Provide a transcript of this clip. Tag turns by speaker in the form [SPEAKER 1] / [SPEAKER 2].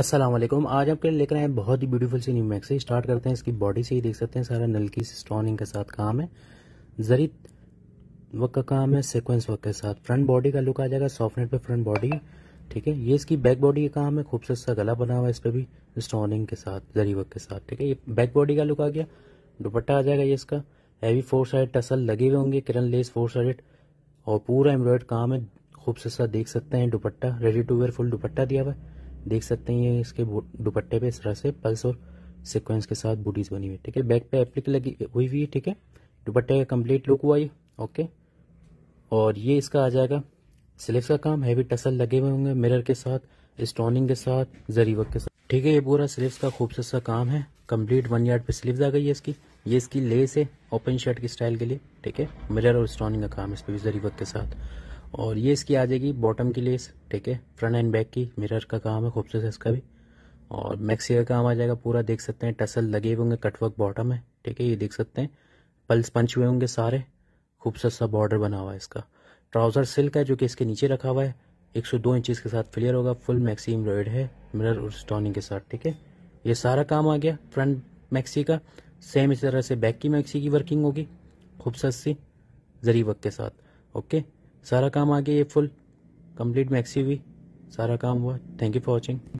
[SPEAKER 1] असलम आज आपके लिए लेकर आए बहुत ही ब्यूटीफुल सी न्यू मैक्स से स्टार्ट करते हैं इसकी बॉडी से ही देख सकते हैं सारा नलकी स्टोनिंग के साथ काम है जरी वक्त का काम है सीक्वेंस वक्त के साथ फ्रंट बॉडी का लुक आ जाएगा नेट पे फ्रंट बॉडी ठीक है ये इसकी बैक बॉडी का काम है खूबसूरत सा गला बना हुआ है इस पर भी स्टोनिंग के साथ जरी वक्त के साथ ठीक है ये बैक बॉडी का लुक आ गया दुपट्टा आ जाएगा ये इसका हैवी फोर साइड टसल लगे हुए होंगे किरण लेस फोर साइड और पूरा एम्ब्रॉयड काम है खूबसूरत सा देख सकते हैं dupatta ready to wear full dupatta दिया हुआ है देख सकते हैं ये इसके दुपट्टे पे इस तरह से पल्स और सिक्वेंस के साथ बूटीज बनी हुई है ठीक है बैक पे एप्लिक लगी हुई हुई है ठीक है दुपट्टे का कंप्लीट लुक हुआ ये ओके और ये इसका आ जाएगा स्लिप्स का काम हैवी टसल लगे हुए होंगे मिरर के साथ स्टोनिंग के साथ जरी वर्क के साथ ठीक है ये पूरा स्लिप्स का खूबसूरत सा काम है कंप्लीट वन यार्ड पे स्लिप्स आ गई है इसकी ये इसकी लेस है ओपन शर्ट की स्टाइल के लिए ठीक है मिरर और स्टोनिंग का काम इस पर भी जरी वर्क के साथ और ये इसकी आ जाएगी बॉटम की लेस ठीक है फ्रंट एंड बैक की मिरर का काम है खूबसूरत इसका भी और मैक्सी का काम आ जाएगा पूरा देख सकते हैं टसल लगे हुए होंगे कटवर्क बॉटम है ठीक है ये देख सकते हैं पल्स पंच हुए होंगे सारे खूबसूरत सा बॉर्डर बना हुआ है इसका ट्राउज़र सिल्क है जो कि इसके नीचे रखा हुआ है 102 इंचेस के साथ फ्लेयर होगा फुल मैक्सी एम्ब्रॉयड है मिरर और स्टोनिंग के साथ ठीक है ये सारा काम आ गया फ्रंट मैक्सी का सेम इसी तरह से बैक की मैक्सी की वर्किंग होगी खूबसूरत सी जरी वक के साथ ओके सारा काम आ गया ये फुल कंप्लीट मैक्सी हुई सारा काम हुआ थैंक यू फॉर वॉचिंग